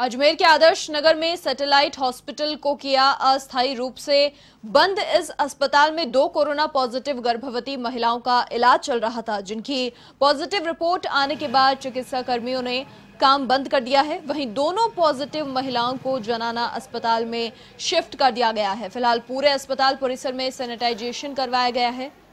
अजमेर के आदर्श नगर में satellite hospital को किया अस्थायी रूप से बंद इस अस्पताल में दो कोरोना पॉजिटिव गर्भवती महिलाओं का इलाज चल रहा था जिनकी पॉजिटिव रिपोर्ट आने के बाद चिकित्सा कर्मियों ने काम बंद कर दिया है वहीं दोनों पॉजिटिव महिलाओं को जनाना अस्पताल में शिफ्ट कर दिया गया है फिलहाल पूरे अस्पताल परिसर में सैनिटाइजेशन करवाया गया है